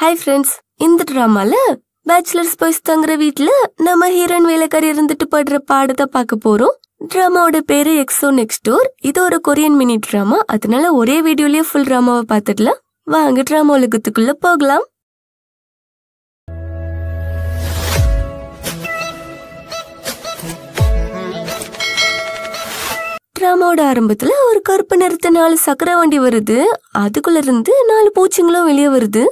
hi friends இந்த ட்ராமால bachelors boys தங்குற வீட்ல நம்ம ஹீரோயின் வேலைக்காரி இருந்துட்டு படுற பாடத்தை பார்க்க போறோம் ட்ராமாவோட பேரு எக்ஸோ நெக்ஸ்ட் டோர் இது ஒரு கொரியன் மினி ட்ராமா அதனால ஒரே வீடியோலயே ஃபுல் ட்ராமாவை பார்த்துடலாம் வாங்க ட்ராமா உலகத்துக்குள்ள போகலாம் ட்ராமாவோட ஆரம்பத்துல ஒரு கருப்பு நிறுத்த நாலு சக்கர வண்டி வருது அதுக்குள்ள இருந்து நாலு பூச்சிங்களும் வெளியே வருது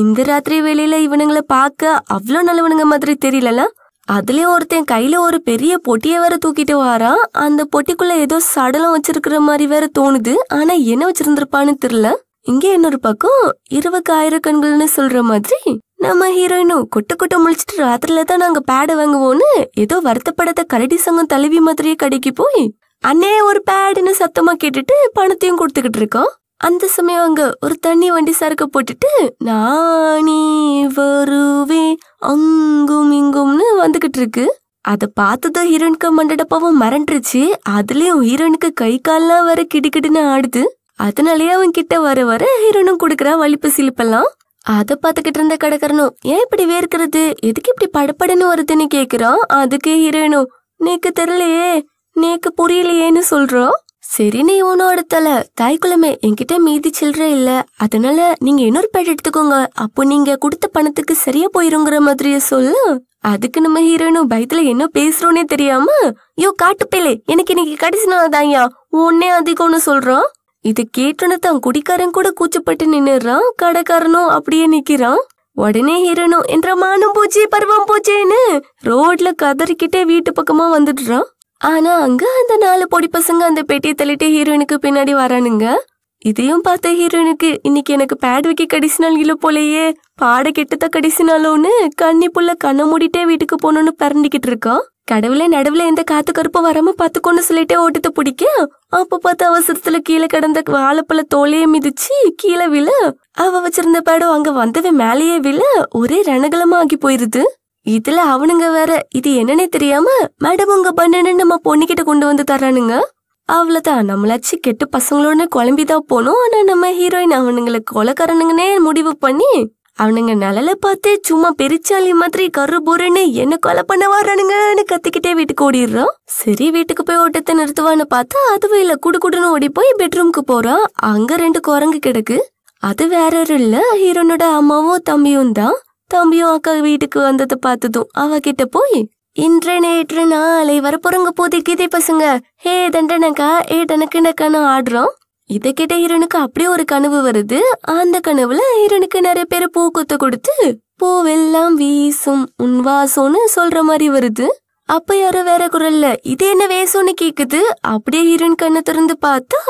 இந்த ராத்திரி வேலையில இவனுங்களை பார்க்க அவ்வளோ நல்லவனுங்க மாதிரி தெரியலனா அதுலயும் ஒருத்தன் கையில ஒரு பெரிய பொட்டியை வேற தூக்கிட்டு வாரான் அந்த பொட்டிக்குள்ள ஏதோ சடலம் வச்சிருக்கிற மாதிரி வேற தோணுது ஆனா என்ன வச்சிருந்திருப்பான்னு தெரியல இங்க இன்னொரு பக்கம் இருபக்கு ஆயிரக்கண்கள்னு சொல்ற மாதிரி நம்ம ஹீரோயினும் கொட்ட கொட்ட முழிச்சிட்டு ராத்திரில தான் நாங்க பேடை வாங்குவோம்னு ஏதோ வருத்தப்படாத கரடி சங்கம் தலைவி மாதிரியே கடைக்கு போய் அன்னே ஒரு பேடுன்னு சத்தமா கேட்டுட்டு பணத்தையும் கொடுத்துக்கிட்டு இருக்கோம் அந்த சமயம் அங்க ஒரு தண்ணி வண்டி சரக்கு போட்டுட்டு நானே வருவே அங்கும் இங்கும்னு வந்துகிட்டு இருக்கு அத பார்த்ததும் ஹீரோனுக்கு மண்டடப்பாவும் மறண்டுருச்சு அதுலயும் ஹீரோனுக்கு கை கால்லாம் வர கிடுக்கிடுன்னு ஆடுது அதனாலயே அவன் கிட்ட வர வர ஹீரோனும் கொடுக்குறா வலிப்பு சிலிப்பெல்லாம் அதை பார்த்துக்கிட்டு இருந்த கடைக்காரனும் ஏன் இப்படி வேர்க்கிறது எதுக்கு இப்படி படப்படன்னு வருதுன்னு கேட்குறான் அதுக்கு ஹீரோனும் நீக்கு தெரியலையே நேக்கு புரியலையேன்னு சொல்கிறோம் சரி நீ ஒன்றும் எடுத்தல தாய்க்குளமே என்கிட்ட மீதி சில்லற இல்லை அதனால நீங்க இன்னொரு பேட் எடுத்துக்கோங்க அப்போ நீங்க கொடுத்த பணத்துக்கு சரியா போயிருங்கிற மாதிரியே சொல்லு அதுக்கு நம்ம ஹீரோயினும் பயத்துல என்ன பேசுறோன்னே தெரியாம யோ காட்டுப்பேலே எனக்கு இன்னைக்கு கடைசி நாள் தான்யா உன்னே அதிகம்னு சொல்றான் இது கேட்டோன்னு தான் குடிக்காரன் கூட கூச்சப்பட்டு நின்னுறான் கடைக்காரனும் அப்படியே நிக்கிறான் உடனே ஹீரோனும் என்ற மானம் பூச்சி பருவம் போச்சேன்னு ரோட்ல கதறிக்கிட்டே வீட்டு பக்கமா வந்துடுறான் ஆனா அங்க அந்த நாலு பொடி பசங்க அந்த பெட்டியை தள்ளிட்டு ஹீரோயினுக்கு பின்னாடி வரானுங்க இதையும் பார்த்த ஹீரோயினுக்கு இன்னைக்கு எனக்கு பேட் வைக்க நாள் இல்லை போலயே பாட கெட்டத நாளோன்னு கண்ணி புள்ள கண்ணை மூடிட்டே வீட்டுக்கு போகணும்னு பரண்டிக்கிட்டு இருக்கான் கடவுளே நடுவுல எந்த காத்து கருப்பு வராம பாத்துக்கோன்னு சொல்லிட்டே ஓட்டத்தை பிடிக்க அப்ப பார்த்து அவசரத்துல கீழே கிடந்த வாழைப்பழ தோலையே மிதிச்சு கீழே விழ அவ வச்சிருந்த பேடம் அங்க வந்தவன் மேலேயே விழ ஒரே ரணகலமா ஆகி போயிருது இதுல அவனுங்க வேற இது என்னன்னே தெரியாம மேடம் உங்க பண்ணுன்னு நம்ம பொண்ணுகிட்ட கொண்டு வந்து தர்றானுங்க அவ்வளவுதான் நம்மளாச்சு கெட்டு பசங்களோட குழம்பி தான் போனோம் ஆனால் நம்ம ஹீரோயின் அவனுங்களை கொலக்காரனுங்கன்னே முடிவு பண்ணி அவனுங்க நிழல பார்த்து சும்மா பெரிச்சாலி மாதிரி கரு பொருன்னு என்ன கொலை பண்ண வரானுங்கன்னு கத்திக்கிட்டே வீட்டுக்கு ஓடிடுறோம் சரி வீட்டுக்கு போய் ஓட்டத்தை நிறுத்துவான்னு பார்த்தா அதுவும் இல்லை குடு குடுன்னு ஓடி போய் பெட்ரூம்க்கு போறோம் அங்க ரெண்டு குரங்கு கிடக்கு அது வேற இல்லை ஹீரோனோட அம்மாவும் தம்பியும் தான் தம்பியும் அக்கா வீட்டுக்கு வந்ததை பார்த்ததும் அவகிட்ட போய் இன்ற நேற்று நாளை பொறுங்க போதி கீதை பசங்க ஹே தண்டனக்கா ஏ டனக்குனக்கான்னு ஆடுறோம் இதை கிட்ட ஹீரனுக்கு அப்படியே ஒரு கனவு வருது அந்த கனவுல ஹீரனுக்கு நிறைய பேர் பூக்குத்த கொடுத்து பூவெல்லாம் வீசும் உன் வாசம்னு சொல்ற மாதிரி வருது அப்ப யாரோ வேற குரல்ல இது என்ன வேசோன்னு கேக்குது அப்படியே ஹீரன் கண்ணு திறந்து பார்த்தா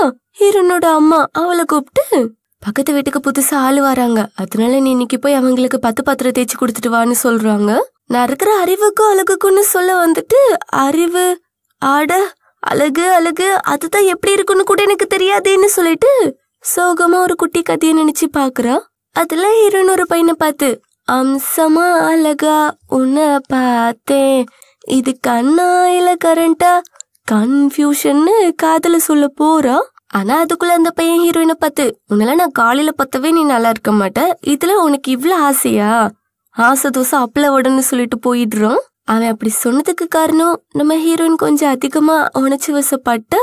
ஹீரனோட அம்மா அவளை கூப்பிட்டு பக்கத்து வீட்டுக்கு புதுசா ஆள் வராங்க அதனால நீ இன்னைக்கு போய் அவங்களுக்கு பத்து பாத்திரம் தேய்ச்சி கொடுத்துட்டு வான்னு சொல்றாங்க நான் இருக்கிற அறிவுக்கும் அழகுக்கும்னு சொல்ல வந்துட்டு அறிவு ஆட அழகு அழகு அதுதான் எப்படி இருக்குன்னு கூட எனக்கு தெரியாதேன்னு சொல்லிட்டு சோகமா ஒரு குட்டி கதையை நினைச்சு பாக்குறா அதுல ஹீரோன்னு ஒரு பையனை பார்த்து அம்சமா அழகா உன்னை பார்த்தேன் இது கண்ணா இல்ல கரண்டா கன்ஃபியூஷன்னு காதல சொல்ல போறான் ஆனா அதுக்குள்ள அந்த பையன் ஹீரோயினை பார்த்து உன்னால நான் காலையில பார்த்தவே நீ நல்லா இருக்க மாட்டேன் இதுல உனக்கு இவ்வளவு ஆசையா ஆசை தோசை அப்பள உடனே சொல்லிட்டு போயிடுறோம் அவன் அப்படி சொன்னதுக்கு காரணம் நம்ம ஹீரோயின் கொஞ்சம் அதிகமா உணச்சு வசப்பட்டு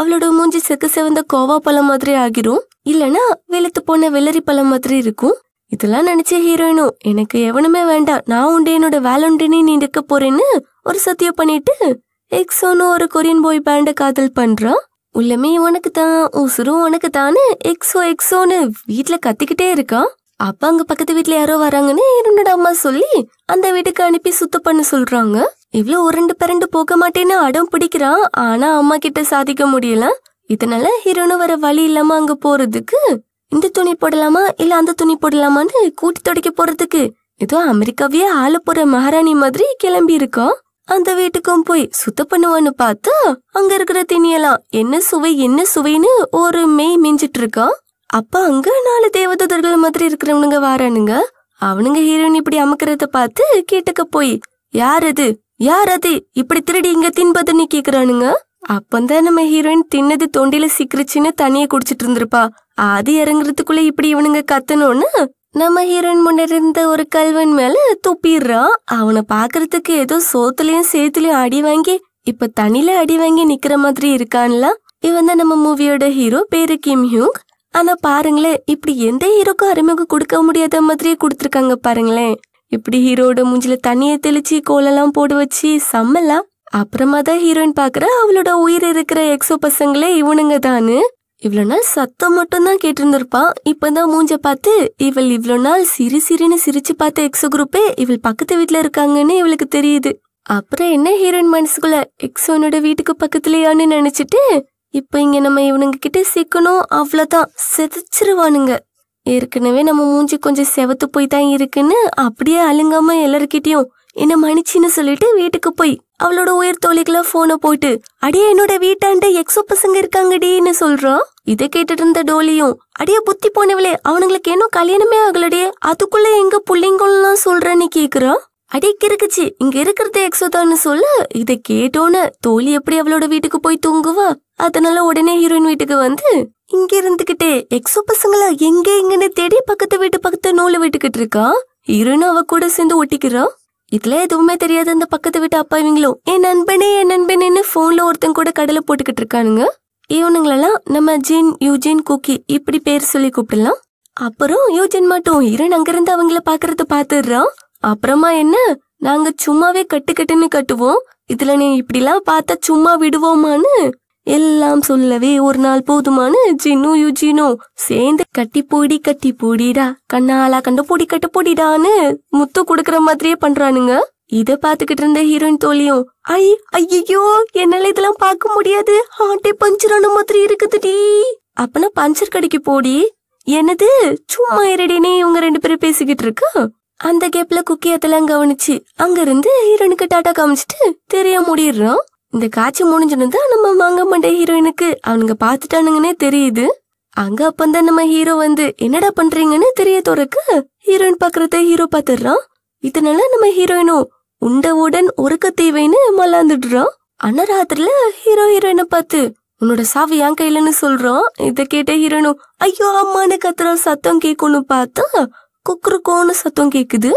அவளோட மூஞ்சி செக்கு செவந்த கோவா பழம் மாதிரி ஆகிரும் இல்லனா வெளுத்து போன வெள்ளரி பழம் மாதிரி இருக்கும் இதெல்லாம் நினைச்ச ஹீரோயினும் எனக்கு எவனுமே வேண்டாம் நான் உண்டு என்னோட வேலை உண்டுன்னு நீ இருக்க போறேன்னு ஒரு சத்தியம் பண்ணிட்டு எக்ஸோன்னு ஒரு கொரியன் பாய் பேண்ட காதல் பண்றான் உள்ளமே உனக்கு தான் உசுரும் உனக்கு தானு எக்ஸோ எக்ஸோன்னு வீட்டுல கத்திக்கிட்டே இருக்கா அப்ப அங்க பக்கத்து வீட்டுல யாரோ வராங்கன்னு என்னோட அம்மா சொல்லி அந்த வீட்டுக்கு அனுப்பி சுத்தம் பண்ண சொல்றாங்க இவ்வளோ ரெண்டு பிறண்டு போக மாட்டேன்னு அடம் பிடிக்கிறான் ஆனா அம்மா கிட்ட சாதிக்க முடியல இதனால ஹீரோனு வர வழி இல்லாம அங்க போறதுக்கு இந்த துணி போடலாமா இல்ல அந்த துணி போடலாமான்னு கூட்டி துடைக்க போறதுக்கு ஏதோ அமெரிக்காவே ஆள போற மகாராணி மாதிரி கிளம்பி இருக்கோம் அந்த வீட்டுக்கும் போய் சுத்தம் பண்ணுவான்னு பார்த்தா அங்க இருக்கிற திணியெல்லாம் என்ன சுவை என்ன சுவைன்னு ஒரு மெய் மிஞ்சிட்டு இருக்கான் அப்ப அங்க நாலு தேவதூதர்கள் மாதிரி இருக்கிறவனுங்க வாரானுங்க அவனுங்க ஹீரோயின் இப்படி அமைக்கிறத பார்த்து கேட்டுக்க போய் யார் அது யார் அது இப்படி திருடி இங்க தின்பதுன்னு கேக்குறானுங்க அப்பந்தான் நம்ம ஹீரோயின் தின்னது தொண்டில சிக்கிருச்சுன்னு தண்ணிய குடிச்சிட்டு இருந்திருப்பா அது இறங்குறதுக்குள்ள இப்படி இவனுங்க கத்தணும்னு நம்ம ஹீரோயின் இருந்த ஒரு கல்வன் மேல துப்பிடுறான் அவனை பாக்குறதுக்கு ஏதோ சோத்துலயும் சேத்துலயும் அடி வாங்கி இப்ப தனியில அடி வாங்கி நிக்கிற மாதிரி இருக்கான்ல இவன் தான் நம்ம மூவியோட ஹீரோ பேரு கிம் ஹியூங் ஆனா பாருங்களேன் இப்படி எந்த ஹீரோக்கும் அறிமுகம் கொடுக்க முடியாத மாதிரியே கொடுத்துருக்காங்க பாருங்களேன் இப்படி ஹீரோட மூஞ்சில தண்ணியை தெளிச்சு கோலெல்லாம் போட்டு வச்சு சம்மலாம் அப்புறமா தான் ஹீரோயின் பாக்குற அவளோட உயிர் இருக்கிற எக்ஸோ பசங்களே இவனுங்க தானு இவ்வளோ நாள் சத்தம் மட்டும்தான் கேட்டிருந்திருப்பான் இப்போதான் மூஞ்ச பார்த்து இவள் இவ்வளோ நாள் சிறு சிறுன்னு சிரிச்சு பார்த்த எக்ஸோ குரூப்பே இவள் பக்கத்து வீட்டில் இருக்காங்கன்னு இவளுக்கு தெரியுது அப்புறம் என்ன ஹீரோயின் மனசுக்குள்ள எக்ஸோனோட வீட்டுக்கு பக்கத்துலயான்னு நினைச்சிட்டு இப்போ இங்க நம்ம இவனுங்க கிட்ட சிக்கணும் அவ்வளோதான் செதைச்சிருவானுங்க ஏற்கனவே நம்ம மூஞ்சி கொஞ்சம் செவத்து போய் தான் இருக்குன்னு அப்படியே அழுங்காம எல்லார்கிட்டயும் என்னை மன்னிச்சின்னு சொல்லிட்டு வீட்டுக்கு போய் அவளோட உயிர் தோழிக்கெல்லாம் போனை போட்டு அடியே என்னோட வீட்டாண்ட எக்ஸோ பசங்க இருக்காங்கடின்னு சொல்றான் இதை கேட்டுட்டு இருந்த டோலியும் அடியே புத்தி போனவளே அவனுங்களுக்கு என்ன கல்யாணமே ஆகலடே அதுக்குள்ள எங்க பிள்ளைங்கலாம் சொல்றேன்னு கேக்குறான் அடிக்கு இருக்குச்சு இங்க இருக்கிறது எக்ஸோதான்னு சொல்லு இதை கேட்டோன்னு தோழி எப்படி அவளோட வீட்டுக்கு போய் தூங்குவா அதனால உடனே ஹீரோயின் வீட்டுக்கு வந்து இங்க இருந்துகிட்டே எக்ஸோ பசங்களா எங்க எங்கன்னு தேடி பக்கத்து வீட்டு பக்கத்து நூலை விட்டுக்கிட்டு இருக்கா ஹீரோயின் அவ கூட சேர்ந்து ஒட்டிக்கிறான் இதெல்லாம் எதுவுமே தெரியாது அந்த பக்கத்து வீட்டு அப்பா இவங்களும் என் நண்பனே என் நண்பனேன்னு போன்ல ஒருத்தன் கூட கடலை போட்டுக்கிட்டு இருக்கானுங்க இவனுங்களெல்லாம் நம்ம ஜின் யூஜின் குக்கி இப்படி பேர் சொல்லி கூப்பிடலாம் அப்புறம் யூஜின் மட்டும் இரன் அங்கிருந்து அவங்கள பாக்குறத பாத்துறோம் அப்புறமா என்ன நாங்க சும்மாவே கட்டு கட்டுன்னு கட்டுவோம் இதுல நீ இப்படிலாம் பார்த்தா சும்மா விடுவோமான்னு எல்லாம் சொல்லவே ஒரு நாள் போதுமான ஜின்னு யுஜினோ சேர்ந்து கட்டி போடி கட்டி போடிடா கண்ணாலா கண்டு போடி கட்டு போடிடான்னு முத்து குடுக்கற மாதிரியே பண்றானுங்க இத பாத்துக்கிட்டு இருந்த ஹீரோயின் தோழியும் ஐ ஐயோ என்னால இதெல்லாம் பார்க்க முடியாது ஹார்ட்டே பஞ்சர் ஆன மாதிரி இருக்குதுடி அப்பனா பஞ்சர் கடைக்கு போடி என்னது சும்மா இரடினே இவங்க ரெண்டு பேரும் பேசிக்கிட்டு இருக்கா அந்த கேப்ல குக்கி அதெல்லாம் கவனிச்சு அங்க இருந்து ஹீரோனுக்கு டாட்டா காமிச்சிட்டு தெரிய முடியிடுறான் இந்த காட்சி முடிஞ்சதுன்னு நம்ம மங்கம்மண்டே ஹீரோயினுக்கு அவனுங்க பார்த்துட்டானுங்கன்னே தெரியுது அங்க அப்பந்தான் நம்ம ஹீரோ வந்து என்னடா பண்றீங்கன்னு தெரிய தோறக்கு ஹீரோயின் பாக்குறத ஹீரோ பாத்துடுறான் இதனால நம்ம ஹீரோயினும் உண்டவுடன் உறக்கத்தீவைன்னு மல்லாந்துடுறோம் ராத்திரில ஹீரோ ஹீரோயினை பார்த்து உன்னோட சாவி என் கையிலன்னு சொல்றோம் இத கேட்ட ஹீரோயினும் ஐயோ அம்மானு கத்துற சத்தம் கேக்கும்னு பார்த்தா குக்குருக்கோன்னு சத்தம் கேக்குது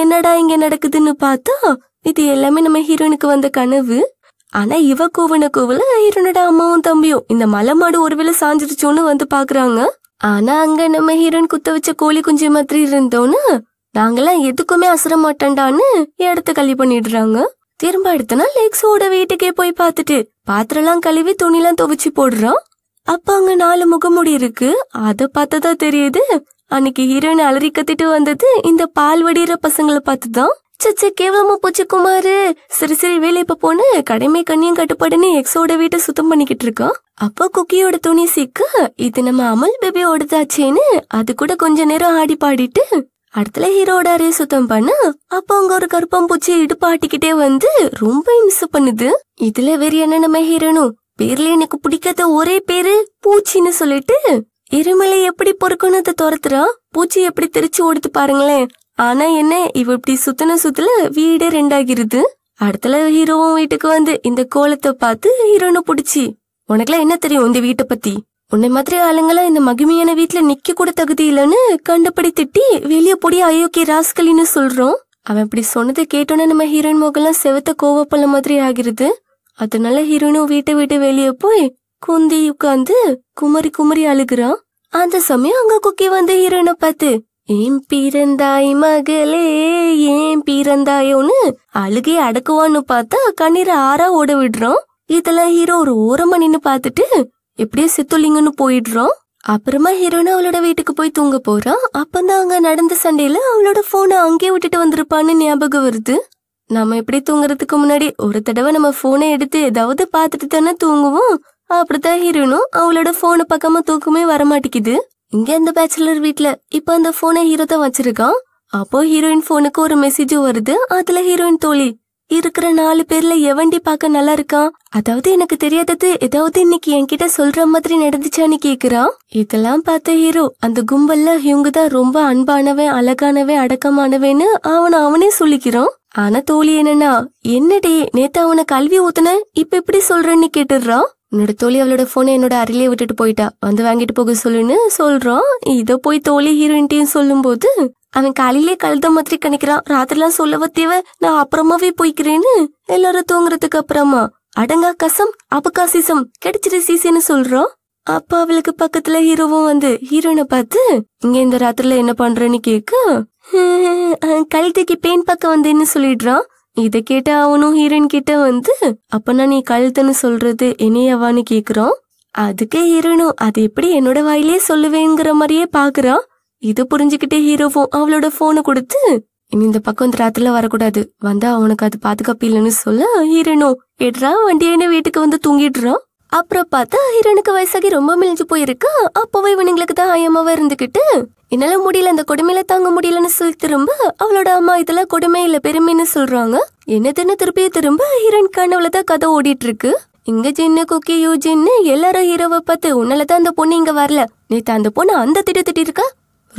என்னடா இங்க நடக்குதுன்னு பார்த்தா இது எல்லாமே நம்ம ஹீரோயினுக்கு வந்த கனவு ஆனா இவ கூவன கூவல ஹீரோனோட அம்மாவும் தம்பியும் இந்த மலை மாடு ஒருவேளை சாஞ்சிருச்சோன்னு வந்து பாக்குறாங்க ஆனா அங்க நம்ம ஹீரோன் குத்த வச்ச கோழி குஞ்சு மாதிரி இருந்தோன்னு நாங்கெல்லாம் எதுக்குமே அசர மாட்டேன்டான்னு இடத்த கல்வி பண்ணிடுறாங்க திரும்ப அடுத்த நாள் எக்ஸோட வீட்டுக்கே போய் பார்த்துட்டு பாத்திரம்லாம் கழுவி துணிலாம் துவைச்சு போடுறோம் அப்ப அங்க நாலு முகமுடி இருக்கு அத பார்த்ததா தெரியுது அன்னைக்கு ஹீரோயின் அலறி கத்திட்டு வந்தது இந்த பால் வடிகிற பசங்களை பார்த்துதான் சச்ச கேவலமா போச்சு குமாரு சிறு சிறு வேலை இப்ப போன கடமை கண்ணியும் கட்டுப்பாடுன்னு எக்ஸோட வீட்டை சுத்தம் பண்ணிக்கிட்டு இருக்கோம் அப்போ குக்கியோட துணி சிக்க இது நம்ம அமல் பேபி ஓடுதாச்சேன்னு அது கூட கொஞ்ச நேரம் ஆடி பாடிட்டு அடுத்துல ஹீரோட அறைய சுத்தம் பண்ண அப்ப அங்க ஒரு கருப்பம் பூச்சி இடுப்பாட்டிக்கிட்டே வந்து ரொம்ப மிஸ் பண்ணுது இதுல வேற என்ன நம்ம ஹீரோனும் பேர்ல எனக்கு பிடிக்காத ஒரே பேரு பூச்சின்னு சொல்லிட்டு எருமலை எப்படி பொறுக்கணும் அதை பூச்சி எப்படி திருச்சி ஓடுத்து பாருங்களேன் ஆனா என்ன இவ இப்படி சுத்தின சுத்துல வீடே ரெண்டாகிருது அடுத்தல ஹீரோவும் வீட்டுக்கு வந்து இந்த கோலத்தை பார்த்து ஹீரோனு பிடிச்சி உனக்குலாம் என்ன தெரியும் இந்த வீட்டை பத்தி உன்னை மாதிரி ஆளுங்களா இந்த மகிமையான வீட்டுல நிக்க கூட தகுதி இல்லைன்னு கண்டுபடி திட்டி வெளியே பொடி அயோக்கிய ராஸ்கலின்னு சொல்றோம் அவன் இப்படி சொன்னதை கேட்டோன்னே நம்ம ஹீரோயின் முகெல்லாம் செவத்த கோவப்பள்ள மாதிரி ஆகிருது அதனால ஹீரோயினும் வீட்டை விட்டு வெளியே போய் குந்தி உட்காந்து குமரி குமரி அழுகுறான் அந்த சமயம் அங்க குக்கி வந்து ஹீரோயினை பார்த்து ஏன் பிறந்தாய் மகளே ஏன் பிறந்தாயோன்னு அழுகே அடக்குவான்னு பார்த்தா கண்ணீரை ஆறா ஓட விடுறோம் இதுல ஹீரோ ஒரு ஓரமா நின்னு பாத்துட்டு எப்படியோ சித்துலிங்கன்னு போயிடுறோம் அப்புறமா ஹீரோனா அவளோட வீட்டுக்கு போய் தூங்க போறான் அப்பந்தான் அங்க நடந்த சண்டையில அவளோட போனை அங்கேயே விட்டுட்டு வந்திருப்பான்னு ஞாபகம் வருது நம்ம எப்படி தூங்குறதுக்கு முன்னாடி ஒரு தடவை நம்ம போனை எடுத்து ஏதாவது பாத்துட்டு தானே தூங்குவோம் அப்படித்தான் ஹீரோனும் அவளோட போனை பக்கமா தூக்கமே வரமாட்டேங்குது இங்க அந்த பேச்சுலர் வீட்ல இப்ப அந்த போனை ஹீரோ தான் வச்சிருக்கான் அப்போ ஹீரோயின் போனுக்கு ஒரு மெசேஜ் வருது அதுல ஹீரோயின் தோழி இருக்கிற நாலு பேர்ல எவண்டி பார்க்க நல்லா இருக்கான் அதாவது எனக்கு தெரியாதது ஏதாவது இன்னைக்கு என்கிட்ட சொல்ற மாதிரி நடந்துச்சான்னு கேக்குறான் இதெல்லாம் பார்த்த ஹீரோ அந்த கும்பல்ல இவங்க தான் ரொம்ப அன்பானவன் அழகானவன் அடக்கமானவன்னு அவனை அவனே சொல்லிக்கிறான் ஆனா தோழி என்னன்னா என்னடி நேத்து அவனை கல்வி ஊத்துன இப்ப எப்படி சொல்றேன்னு கேட்டுடுறான் என்னோட தோழி அவளோட ஃபோனை என்னோட அறையிலே விட்டுட்டு போயிட்டா வந்து வாங்கிட்டு போக சொல்லுன்னு சொல்றான் இதை போய் தோழி ஹீரோயின்ட்டையும் போது அவன் காலையிலே கழுத மாதிரி கணிக்கிறான் ராத்திரிலாம் சொல்லவ தேவை நான் அப்புறமாவே போய்க்கிறேன்னு எல்லாரும் தூங்குறதுக்கு அப்புறமா அடங்கா கசம் அபகாசிசம் கிடைச்சிரு சீசன்னு சொல்றோம் அப்ப அவளுக்கு பக்கத்துல ஹீரோவும் வந்து ஹீரோனை பார்த்து இங்க இந்த ராத்திரில என்ன பண்றேன்னு கேக்கு கழுத்துக்கு பெயின் பக்கம் வந்தேன்னு சொல்லிடுறான் இதை கேட்ட அவனும் ஹீரோயின் கிட்ட வந்து அப்பனா நீ கழுத்துன்னு சொல்றது என்னையவான்னு கேக்குறான் அதுக்கு ஹீரோனும் அது எப்படி என்னோட வாயிலே சொல்லுவேங்கிற மாதிரியே பாக்குறான் இது புரிஞ்சுக்கிட்டே ஹீரோவும் அவளோட போன கொடுத்து இனி இந்த பக்கம் இந்த ராத்திரில வரக்கூடாது வந்தா அவனுக்கு அது பாதுகாப்பு இல்லைன்னு சொல்ல ஹீரனும் எட்ரா வண்டியான வீட்டுக்கு வந்து தூங்கிடுறான் அப்புறம் பார்த்தா ஹிரனுக்கு வயசாகி ரொம்ப மிஞ்சு போயிருக்கா அப்போவே இவனுங்களுக்கு தான் ஆயமாவா இருந்துக்கிட்டு என்னால முடியல அந்த கொடுமையில தாங்க முடியலன்னு சொல்லி திரும்ப அவளோட அம்மா இதெல்லாம் கொடுமை இல்ல பெருமைன்னு சொல்றாங்க என்னதுன்னு திருப்பிய திரும்ப ஹிரன் கனவுல தான் கதை ஓடிட்டு இருக்கு இங்க ஜின்னு குக்கி யூ ஜின்னு எல்லாரும் ஹீரோவை பார்த்து உன்னால தான் அந்த பொண்ணு இங்க வரல நேத்து அந்த பொண்ணு அந்த திட்டு திட்டிருக்கா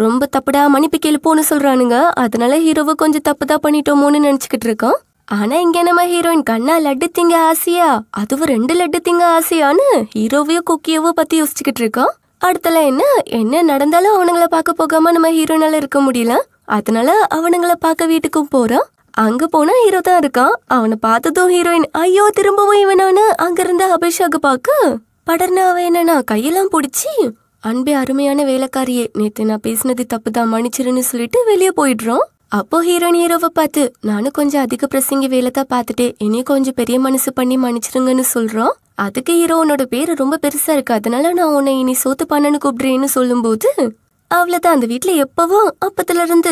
ரொம்ப தப்புடா மன்னிப்பு கேளுப்போன்னு சொல்றானுங்க அதனால ஹீரோவை கொஞ்சம் தப்பு தான் பண்ணிட்டோமோன்னு நினைச்சுக்கிட்டு இருக்கான் ஆனா இங்க நம்ம ஹீரோயின் கண்ணா லட்டு திங்க ஆசையா அதுவும் ரெண்டு லட்டு திங்க ஆசையான்னு ஹீரோவையோ குக்கியவும் பத்தி யோசிச்சுக்கிட்டு இருக்கோம் அடுத்தல என்ன என்ன நடந்தாலும் அவனுங்களை பார்க்க போகாம நம்ம ஹீரோனால இருக்க முடியல அதனால அவனுங்களை பார்க்க வீட்டுக்கும் போறோம் அங்க போனா ஹீரோ தான் இருக்கான் அவனை பார்த்ததும் ஹீரோயின் ஐயோ திரும்பவும் இவனானு அங்க இருந்த அபிஷாக பார்க்க படர்னா அவன் என்னன்னா கையெல்லாம் பிடிச்சி அன்பே அருமையான வேலைக்காரியே நேத்து நான் பேசினது தப்பு தான் மன்னிச்சிருன்னு சொல்லிட்டு வெளியே போயிடுறோம் அப்போ ஹீரோன் ஹீரோவை பார்த்து நானும் கொஞ்சம் அதிக பிரசங்கி வேலை தான் பார்த்துட்டு இனி கொஞ்சம் பெரிய மனசு பண்ணி மன்னிச்சிருங்கன்னு சொல்கிறோம் அதுக்கு ஹீரோ உன்னோட பேர் ரொம்ப பெருசாக இருக்குது அதனால நான் உன்னை இனி சோத்து பண்ணனு கூப்பிடுறேன்னு சொல்லும்போது அவ்வளவுதான் அந்த வீட்டுல எப்பவும் அப்பத்துல இருந்து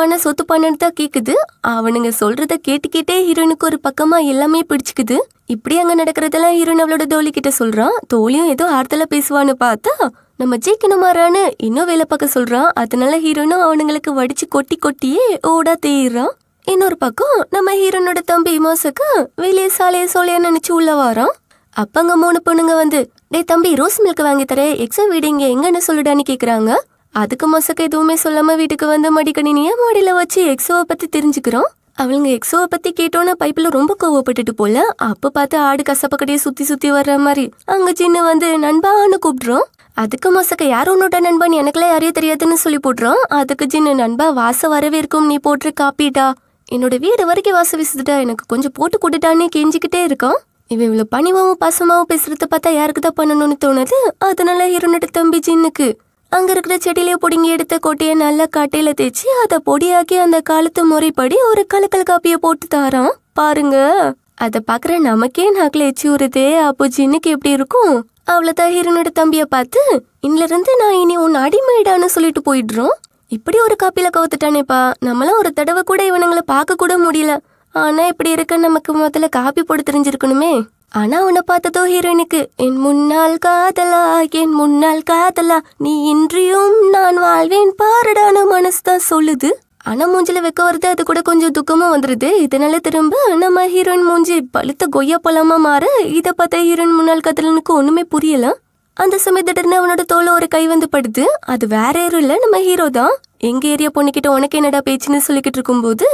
பண்ண சொத்து பண்ணன்னு தான் கேக்குது அவனுங்க சொல்றத கேட்டுக்கிட்டே ஹீரோனுக்கு ஒரு பக்கமா எல்லாமே பிடிச்சிக்குது இப்படி அங்க நடக்கிறதெல்லாம் ஹீரோன் அவளோட தோழி கிட்ட சொல்றான் தோழியும் ஏதோ ஆர்த்தல பேசுவான்னு பார்த்தா நம்ம ஜெயிக்கணுமாறான்னு இன்னும் வேலை பார்க்க சொல்றான் அதனால ஹீரோனும் அவனுங்களுக்கு வடிச்சு கொட்டி கொட்டியே ஓடா தேயிடுறான் இன்னொரு பக்கம் நம்ம ஹீரோனோட தம்பி மாசுக்கு வெளியே சாலைய சோலையா நினைச்சு உள்ள வாரம் அப்பங்க மூணு பொண்ணுங்க வந்து டே தம்பி ரோஸ் மில்க் வாங்கி தரேன் எக்ஸாம் வீடு இங்க எங்கன்னு சொல்லுடான்னு கேக்குறாங்க அதுக்கு மொசக்க எதுவுமே சொல்லாம வீட்டுக்கு வந்து மடிக்கணினிய மாடியில வச்சு எக்ஸோவை பத்தி தெரிஞ்சுக்கிறோம் அவளுங்க எக்ஸோவை பத்தி கேட்டோன்னா பைப்பில் ரொம்ப கோவப்பட்டுட்டு போல அப்ப பார்த்து ஆடு கசப்பக்கடியே சுத்தி சுத்தி வர்ற மாதிரி அங்க சின்ன வந்து நண்பான்னு கூப்பிடுறோம் அதுக்கு மொசக்க யார் உன்னோட நண்பன் எனக்குலாம் யாரையும் தெரியாதுன்னு சொல்லி போடுறோம் அதுக்கு சின்ன நண்பா வாச வரவே இருக்கும் நீ போட்டு காப்பிட்டா என்னோட வீடு வரைக்கும் வாச வீசுதுட்டா எனக்கு கொஞ்சம் போட்டு கொடுட்டான்னு கெஞ்சிக்கிட்டே இருக்கோம் இவன் இவ்வளோ பணிவாவும் பாசமாகவும் பேசுறத பார்த்தா யாருக்கு தான் பண்ணணும்னு தோணுது அதனால இருநட்டு தம்பி ஜின்னுக்கு அங்கே இருக்கிற செடியிலே பிடுங்கி எடுத்த கொட்டியை நல்லா கட்டையில் தேய்ச்சி அதை பொடியாக்கி அந்த காலத்து முறைப்படி ஒரு கலக்கல் காப்பியை போட்டு தாரான் பாருங்க அதை பார்க்குற நமக்கே நாக்கில் எச்சி உறுதே அப்போ ஜின்னுக்கு எப்படி இருக்கும் அவ்வளோதான் ஹீரனோட தம்பியை பார்த்து இன்னிலிருந்து நான் இனி உன் அடிமையிடான்னு சொல்லிட்டு போயிடுறோம் இப்படி ஒரு காப்பியில் கவுத்துட்டானேப்பா நம்மளாம் ஒரு தடவை கூட இவனுங்களை பார்க்க கூட முடியல ஆனால் இப்படி இருக்க நமக்கு முதல்ல காப்பி போட்டு தெரிஞ்சிருக்கணுமே ஆனா உன்னை பார்த்ததோ ஹீரோயினுக்கு என் முன்னால் காதலா என் முன்னால் காதலா நீ இன்றியும் நான் வாழ்வேன் பாரடான மனசு தான் சொல்லுது ஆனா மூஞ்சில வைக்க வருது அது கூட கொஞ்சம் துக்கமும் வந்துருது இதனால திரும்ப நம்ம ஹீரோயின் மூஞ்சி பழுத்த கொய்யா பழமா மாற இதை பார்த்தா ஹீரோயின் முன்னால் காதலனுக்கு ஒண்ணுமே புரியல அந்த சமயம் திடீர்னு அவனோட தோல ஒரு கை வந்து படுது அது வேற யாரும் இல்லை நம்ம ஹீரோ தான் எங்க ஏரியா பொண்ணுக்கிட்ட உனக்கு என்னடா பேச்சுன்னு சொல்லிக்கிட்டு இருக்கும்போது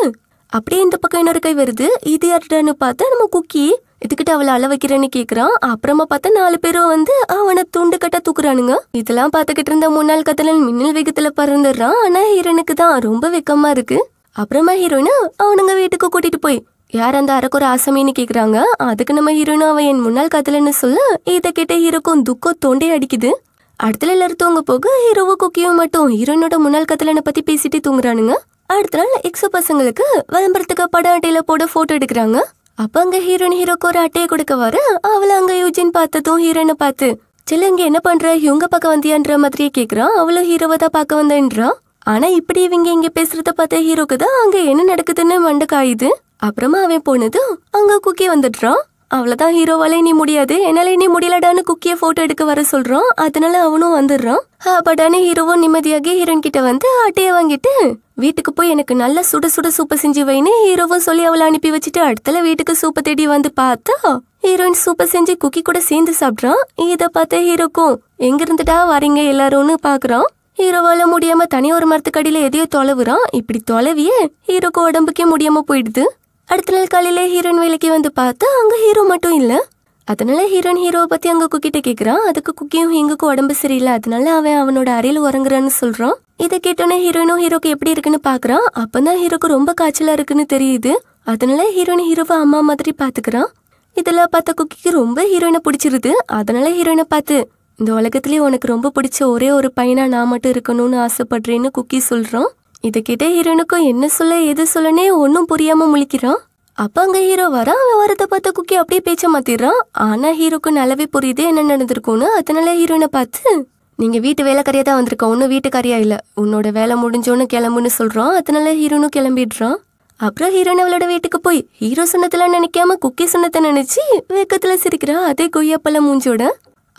அப்படியே இந்த பக்கம் இன்னொரு கை வருது இது யாருடான்னு பார்த்தா நம்ம குக்கி இதுக்கிட்ட அவளை அள வைக்கிறேன்னு கேக்குறான் அப்புறமா பார்த்தா நாலு பேரும் வந்து அவனை துண்டு கட்ட தூக்குறானுங்க இதெல்லாம் பார்த்துக்கிட்டு இருந்த முன்னாள் கத்தலன் மின்னல் வேகத்துல பறந்துடுறான் ஆனா ஹீரோனுக்கு தான் ரொம்ப வெக்கமா இருக்கு அப்புறமா ஹீரோயினா அவனுங்க வீட்டுக்கு கூட்டிட்டு போய் யார் அந்த ஒரு ஆசமின்னு கேக்குறாங்க அதுக்கு நம்ம ஹீரோயினா அவன் என் முன்னாள் கத்தலன்னு சொல்ல இதை கேட்ட ஹீரோக்கும் துக்கம் தோண்டி அடிக்குது அடுத்தல நாள் தூங்க போக ஹீரோவை குக்கியும் மட்டும் ஹீரோயினோட முன்னாள் கத்தலனை பத்தி பேசிட்டு தூங்குறானுங்க அடுத்த நாள் எக்ஸோ பசங்களுக்கு விளம்பரத்துக்கு படம் அட்டையில போட போட்டோ எடுக்கிறாங்க அப்போ அங்கே ஹீரோயின் ஹீரோக்கு ஒரு அட்டையை கொடுக்க வர அவளை அங்கே யூஜின் பார்த்ததும் ஹீரோயினை பார்த்து சில்லங்க என்ன பண்ற இவங்க பக்கம் வந்தியான்ற மாதிரியே கேக்குறான் அவளும் ஹீரோவை தான் பார்க்க வந்தேன்றான் ஆனா இப்படி இவங்க இங்க பேசுறத பார்த்த ஹீரோக்கு தான் அங்க என்ன நடக்குதுன்னு மண்டக்காயுது அப்புறமா அவன் போனதும் அங்க குக்கி வந்துடுறான் அவ்வளோதான் ஹீரோவாலே நீ முடியாது என்னால் நீ முடியலடான்னு குக்கியை ஃபோட்டோ எடுக்க வர சொல்கிறோம் அதனால அவனும் வந்துடுறான் பட்டானே ஹீரோவும் நிம்மதியாகி ஹீரோயின் கிட்ட வந்து அட்டையை வாங்கிட்டு வீட்டுக்கு போய் எனக்கு நல்லா சுட சுட சூப்பை செஞ்சு வைன்னு ஹீரோவும் சொல்லி அவளை அனுப்பி வச்சுட்டு அடுத்தல வீட்டுக்கு சூப்பை தேடி வந்து பார்த்தா ஹீரோயின் சூப்பர் செஞ்சு குக்கி கூட சேர்ந்து சாப்பிட்றான் இதை பார்த்த ஹீரோக்கும் எங்கிருந்துட்டா வரீங்க எல்லாரும்னு பார்க்குறான் ஹீரோவால முடியாம தனி ஒரு மரத்துக்கடியில எதையோ தொலைவுறான் இப்படி தொலைவியே ஹீரோக்கு உடம்புக்கே முடியாம போயிடுது அடுத்த நாள் காலையில் ஹீரோயின் வேலைக்கு வந்து பார்த்தா அங்கே ஹீரோ மட்டும் இல்லை அதனால ஹீரோன் ஹீரோவை பற்றி அங்கே குக்கிட்ட கேட்குறான் அதுக்கு குக்கியும் எங்களுக்கும் உடம்பு சரியில்லை அதனால அவன் அவனோட அறையில் உறங்குறான்னு சொல்கிறான் இதை கேட்டோன்னே ஹீரோயினும் ஹீரோக்கு எப்படி இருக்குன்னு பார்க்குறான் அப்போ தான் ஹீரோக்கு ரொம்ப காய்ச்சலாக இருக்குன்னு தெரியுது அதனால ஹீரோயின் ஹீரோவை அம்மா மாதிரி பார்த்துக்கிறான் இதெல்லாம் பார்த்த குக்கிக்கு ரொம்ப ஹீரோயினை பிடிச்சிருது அதனால ஹீரோயினை பார்த்து இந்த உலகத்துலேயே உனக்கு ரொம்ப பிடிச்ச ஒரே ஒரு பையனாக நான் மட்டும் இருக்கணும்னு ஆசைப்படுறேன்னு குக்கி சொல்கிறான் இதுகிட்ட ஹீரோனுக்கும் என்ன சொல்ல எது சொல்லனே ஒன்றும் புரியாம முழிக்கிறான் அப்ப அங்க ஹீரோ வர அவன் வரத பார்த்து குக்கி அப்படியே பேச்ச மாத்திடுறான் ஆனா ஹீரோக்கு நல்லாவே புரியுது என்ன நடந்திருக்கும்னு அதனால ஹீரோனை பார்த்து நீங்க வீட்டு வேலைக்காரியா தான் வந்திருக்கா ஒன்றும் வீட்டுக்காரியா இல்ல உன்னோட வேலை முடிஞ்சோன்னு கிளம்புன்னு சொல்றான் அதனால ஹீரோனும் கிளம்பிடுறான் அப்புறம் ஹீரோன் அவளோட வீட்டுக்கு போய் ஹீரோ சொன்னதெல்லாம் நினைக்காம குக்கி சொன்னதை நினைச்சு வெக்கத்துல சிரிக்கிறா அதே கொய்யாப்பழம் மூஞ்சோட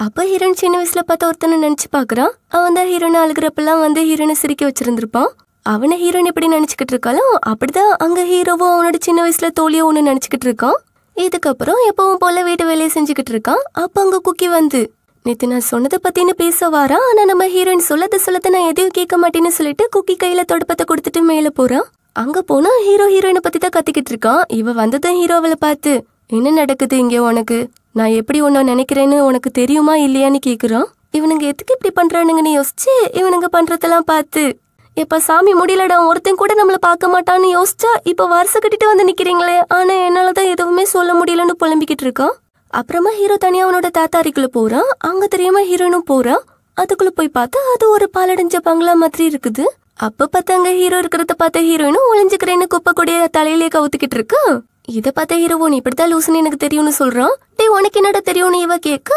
அப்ப ஹீரோன் சின்ன வயசுல பார்த்த ஒருத்தனை நினைச்சு பாக்குறான் அவன் தான் ஹீரோனை அழுகிறப்பெல்லாம் வந்து ஹீரோனை சிரிக்க வச்சிருந்திருப்பான் அவனை ஹீரோயின் எப்படி நினச்சிக்கிட்டு இருக்காலும் அப்படிதான் அங்கே ஹீரோவும் அவனோட சின்ன வயசில் தோழியோ ஒன்று நினச்சிக்கிட்டு இருக்கான் இதுக்கப்புறம் எப்பவும் போல வீட்டு வேலையை செஞ்சுக்கிட்டு இருக்கான் அப்போ அங்கே குக்கி வந்து நேற்று நான் சொன்னதை பற்றின்னு பேச வாரா ஆனால் நம்ம ஹீரோயின் சொல்லத சொல்லத்தை நான் எதையும் கேட்க மாட்டேன்னு சொல்லிட்டு குக்கி கையில் தொடப்பத்தை கொடுத்துட்டு மேலே போகிறான் அங்கே போனால் ஹீரோ ஹீரோயினை பற்றி தான் கத்திக்கிட்டு இருக்கான் இவ வந்ததும் ஹீரோவில் பார்த்து என்ன நடக்குது இங்கே உனக்கு நான் எப்படி ஒன்றா நினைக்கிறேன்னு உனக்கு தெரியுமா இல்லையான்னு கேட்குறான் இவனுங்க எதுக்கு இப்படி பண்ணுறானுங்கன்னு யோசிச்சு இவனுங்க பண்ணுறதெல்லாம் பார்த்து இப்ப சாமி முடியலடா ஒருத்தன் கூட நம்மள பார்க்க மாட்டான்னு யோசிச்சா இப்ப வருஷம் கட்டிட்டு வந்து நிக்கிறீங்களே ஆனா என்னாலதான் எதுவுமே சொல்ல முடியலன்னு புலம்பிக்கிட்டு இருக்கான் அப்புறமா ஹீரோ தனியா அவனோட தாத்தாரிக்குள்ள போறான் அங்க தெரியாம ஹீரோனும் போறான் அதுக்குள்ள போய் பார்த்தா அது ஒரு பாலடைஞ்ச பங்களா மாதிரி இருக்குது அப்ப பார்த்தாங்க ஹீரோ இருக்கிறத பார்த்த ஹீரோயினும் ஒளிஞ்சுக்கிறேன்னு குப்பக்கூடிய தலையிலே கவுத்துக்கிட்டு இருக்கு இதை பார்த்தா ஹீரோவன் இப்படித்தான் லூசுன்னு எனக்கு தெரியும்னு சொல்றான் டே உனக்கு என்னடா தெரியும்னு இவ கேட்க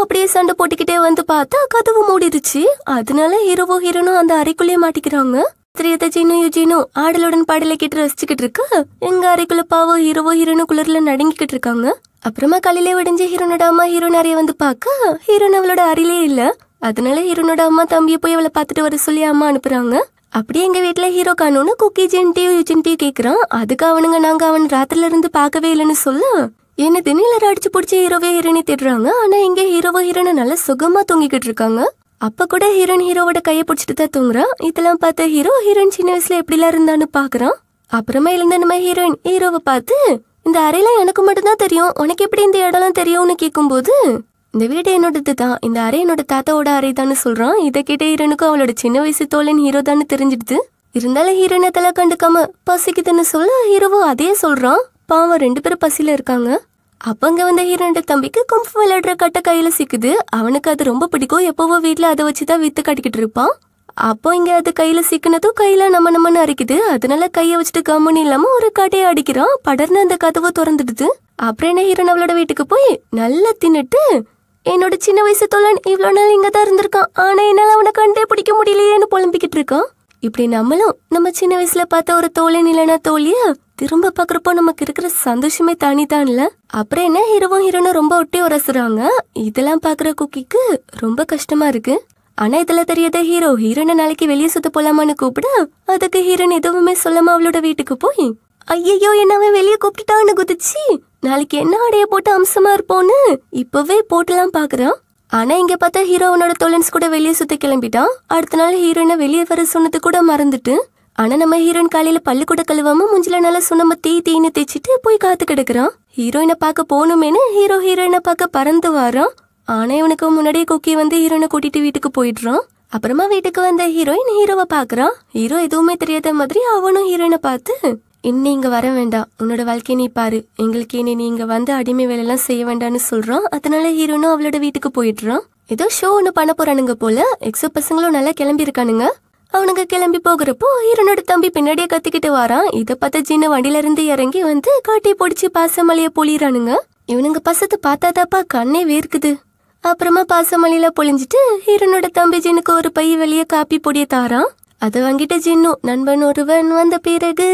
அப்படியே சண்டை போட்டுக்கிட்டே வந்து பார்த்தா கதவு மூடிடுச்சு அதனால ஹீரோவோ ஹீரோனும் அந்த அறைக்குள்ளே மாட்டிக்கிறாங்க திரியத்தை ஜீனும் யுஜீனும் ஆடலுடன் பாடலை கேட்டு ரசிச்சுக்கிட்டு இருக்கு எங்க அறைக்குள்ள பாவோ ஹீரோவோ ஹீரோனு குளிர்ல நடுங்கிக்கிட்டு இருக்காங்க அப்புறமா கலையில விடிஞ்ச ஹீரோனோட அம்மா ஹீரோன் அறைய வந்து பார்க்க ஹீரோன் அவளோட அறையிலே இல்ல அதனால ஹீரோனோட அம்மா தம்பியை போய் அவளை பார்த்துட்டு வர சொல்லி அம்மா அனுப்புறாங்க அப்படியே எங்கள் வீட்டில் ஹீரோ காணும்னு குக்கி ஜென்டியும் யுஜென்டியும் கேட்குறான் அதுக்கு அவனுங்க நாங்கள் அவன் ராத்திரில இருந்து பார்க்கவே இல்லைன்னு சொல்ல என்ன திணிலர் அடிச்சு பிடிச்ச ஹீரோவே ஹீரோனி திடுறாங்க ஆனால் இங்க ஹீரோவோ ஹீரோனை நல்லா சுகமாக தூங்கிக்கிட்டு இருக்காங்க அப்போ கூட ஹீரோன் ஹீரோவோட கையை பிடிச்சிட்டு தான் தூங்குறான் இதெல்லாம் பார்த்து ஹீரோ ஹீரோயின் சின்ன வயசில் எப்படிலாம் இருந்தான்னு பார்க்குறான் அப்புறமா எழுந்த நம்ம ஹீரோயின் ஹீரோவை பார்த்து இந்த அறையில எனக்கு மட்டும்தான் தெரியும் உனக்கு எப்படி இந்த இடம்லாம் தெரியும்னு போது இந்த வீடு என்னோடது தான் இந்த அறை என்னோட தாத்தாவோட அறை தானே சொல்கிறான் இதை கேட்ட ஹீரோனுக்கும் அவளோட சின்ன வயசு தோழன் ஹீரோ தான் தெரிஞ்சிடுது இருந்தாலும் ஹீரோனை தலை கண்டுக்காம பசிக்குதுன்னு சொல்ல ஹீரோவும் அதே சொல்கிறான் பாவம் ரெண்டு பேரும் பசியில் இருக்காங்க அப்போ அங்கே வந்த ஹீரோனோட தம்பிக்கு கும்ஃபு விளையாடுற கட்டை கையில் சிக்குது அவனுக்கு அது ரொம்ப பிடிக்கும் எப்போவோ வீட்டில் அதை வச்சு தான் விற்று கட்டிக்கிட்டு இருப்பான் அப்போ இங்கே அது கையில் சிக்கினதும் கையில் நம்ம நம்மனு அரைக்குது அதனால கையை வச்சுட்டு கம்முன்னு இல்லாமல் ஒரு கடையை அடிக்கிறான் படர்னு அந்த கதவை திறந்துடுது அப்புறம் என்ன ஹீரோன் அவளோட வீட்டுக்கு போய் நல்லா தின்னுட்டு என்னோட சின்ன வயசு தோழன் இவ்வளோ நாள் இங்கே தான் இருந்திருக்கான் ஆனால் என்னால் அவனை கண்டே பிடிக்க முடியலையேன்னு புலம்பிக்கிட்டு இருக்கான் இப்படி நம்மளும் நம்ம சின்ன வயசுல பார்த்த ஒரு தோழன் இல்லைனா தோழியா திரும்ப பார்க்குறப்போ நமக்கு இருக்கிற சந்தோஷமே தானி தான்ல அப்புறம் என்ன ஹீரோவும் ஹீரோனும் ரொம்ப ஒட்டி உரசுறாங்க இதெல்லாம் பாக்குற குக்கிக்கு ரொம்ப கஷ்டமா இருக்கு ஆனா இதுல தெரியாத ஹீரோ ஹீரோனை நாளைக்கு வெளியே சுத்த போலாமான்னு கூப்பிட அதுக்கு ஹீரோன் எதுவுமே சொல்லாம அவளோட வீட்டுக்கு போய் ஐயையோ என்னவன் வெளியே கூப்பிட்டுட்டான்னு குதிச்சு நாளைக்கு என்ன ஆடைய போட்டு அம்சமா இருப்போன்னு இப்பவே போட்டுலாம் பாக்குறான் ஆனா இங்க பார்த்தா ஹீரோவனோட தோழன்ஸ் கூட வெளியே சுத்த கிளம்பிட்டான் அடுத்த நாள் ஹீரோயினை வெளியே வர சொன்னது கூட மறந்துட்டு ஆனா நம்ம ஹீரோயின் காலையில பல்லு கூட கழுவாம முஞ்சில நல்லா சுண்ணம்ப தீ தீன்னு தேய்ச்சிட்டு போய் காத்து கிடக்குறான் ஹீரோயினை பார்க்க போகணுமேனு ஹீரோ ஹீரோயினை பார்க்க பறந்து வாரான் ஆனா இவனுக்கு முன்னாடியே கொக்கி வந்து ஹீரோயினை கூட்டிட்டு வீட்டுக்கு போயிடுறான் அப்புறமா வீட்டுக்கு வந்த ஹீரோயின் ஹீரோவை பாக்குறான் ஹீரோ எதுவுமே தெரியாத மாதிரி அவனும் ஹீரோயினை பார்த்து இன்னி இங்கே வர வேண்டாம் உன்னோட வாழ்க்கையை நீ பாரு எங்களுக்கு இனி நீ இங்கே வந்து அடிமை வேலைலாம் செய்ய வேண்டாம்னு சொல்கிறான் அதனால ஹீரோனும் அவளோட வீட்டுக்கு போயிடுறான் ஏதோ ஷோ ஒன்று பண்ண போகிறானுங்க போல எக்ஸோ பசங்களும் நல்லா கிளம்பியிருக்கானுங்க அவனுங்க கிளம்பி போகிறப்போ ஹீரோனோட தம்பி பின்னாடியே கத்திக்கிட்டு வாரான் இதை பார்த்த ஜீன வண்டியில இருந்து இறங்கி வந்து காட்டி பிடிச்சி பாசமலைய பொழியிறானுங்க இவனுங்க பசத்தை பார்த்தாதாப்பா கண்ணே வேர்க்குது அப்புறமா பாசமலையில பொழிஞ்சிட்டு ஹீரோனோட தம்பி ஜீனுக்கு ஒரு பை வெளியே காப்பி பொடியை தாரான் அதை வாங்கிட்ட ஜின்னு நண்பன் ஒருவன் வந்த பிறகு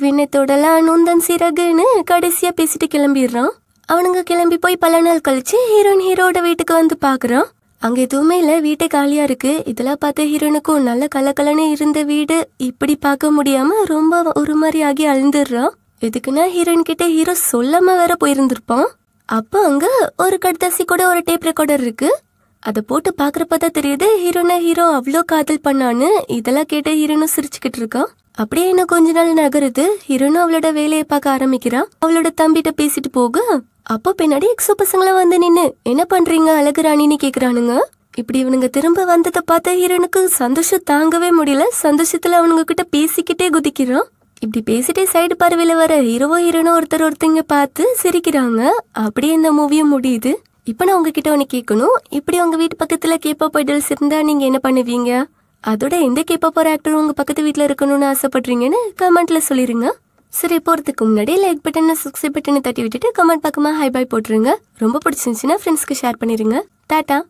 வினை தொடலா நுந்தன் சிறகுன்னு கடைசியா பேசிட்டு கிளம்பிடுறான் அவனுங்க கிளம்பி போய் பல நாள் கழிச்சு ஹீரோயின் ஹீரோட வீட்டுக்கு வந்து பாக்குறான் அங்க எதுவுமே இல்ல வீட்டை காலியா இருக்கு இதெல்லாம் பார்த்த ஹீரோனுக்கும் நல்ல கலக்கலன்னு இருந்த வீடு இப்படி பார்க்க முடியாம ரொம்ப ஒரு மாதிரி ஆகி அழுந்துடுறான் எதுக்குன்னா ஹீரோயின் கிட்ட ஹீரோ சொல்லாம வேற போயிருந்திருப்பான் அப்போ அங்க ஒரு கடுதாசி கூட ஒரு டேப் ரெக்கார்டர் இருக்கு அதை போட்டு பார்க்குறப்ப தான் தெரியுது ஹீரோனா ஹீரோ அவ்வளோ காதல் பண்ணான்னு இதெல்லாம் கேட்டு ஹீரோனும் சிரிச்சுக்கிட்டு இருக்கான் அப்படியே இன்னும் கொஞ்ச நாள் நகருது ஹீரோனும் அவளோட வேலையை பார்க்க ஆரம்பிக்கிறான் அவளோட தம்பிட்ட பேசிட்டு போக அப்போ பின்னாடி எக்ஸோ பசங்களாம் வந்து நின்று என்ன பண்றீங்க அழகு ராணின்னு கேக்குறானுங்க இப்படி இவனுங்க திரும்ப வந்ததை பார்த்த ஹீரோனுக்கு சந்தோஷம் தாங்கவே முடியல சந்தோஷத்துல அவனுங்க கிட்ட பேசிக்கிட்டே குதிக்கிறான் இப்படி பேசிட்டே சைடு பார்வையில வர ஹீரோவோ ஹீரோனோ ஒருத்தர் ஒருத்தங்க பார்த்து சிரிக்கிறாங்க அப்படியே இந்த மூவியும் முடியுது இப்போ நான் உங்ககிட்ட ஒன்று கேட்கணும் இப்படி உங்கள் வீட்டு பக்கத்தில் கேப்பாப் ஐடல்ஸ் இருந்தால் நீங்கள் என்ன பண்ணுவீங்க அதோட எந்த கேப்பாப் ஒரு ஆக்டர் உங்கள் பக்கத்து வீட்டில் இருக்கணும்னு ஆசைப்பட்றீங்கன்னு கமெண்ட்டில் சொல்லிடுங்க சரி போகிறதுக்கு முன்னாடி லைக் பட்டனை சப்ஸ்கிரைப் பட்டனை தட்டி விட்டுட்டு கமெண்ட் பக்கமாக ஹை பாய் போட்டுருங்க ரொம்ப பிடிச்சிருந்துச்சின்னா ஃப்ரெண்ட்ஸ்க்கு ஷேர் பண்ணிடுங்க டாட்டா